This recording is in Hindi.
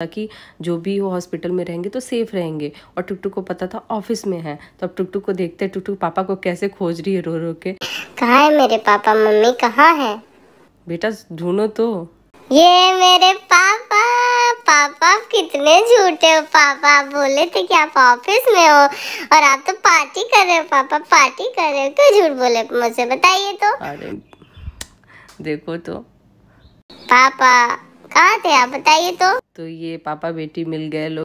ताकि जो भी हो हॉस्पिटल में रहेंगे तो सेफ रहेंगे और टुकटुक को पता था ऑफिस में है तो अब टुकटुक को देखते हैं टुकटुक पापा को कैसे खोज रही है रो रो के कहा है मेरे पापा मम्मी कहाँ है बेटा ढूंढो तो ये मेरे पापा पापा कितने झूठे हो पापा बोले थे कि आप ऑफिस में हो और आप तो पार्टी कर रहे हो पापा पार्टी कर रहे हो क्यों झूठ बोले मुझे बताइए तो अरे देखो तो पापा कहाँ थे आप बताइए तो तो ये पापा बेटी मिल गए लोग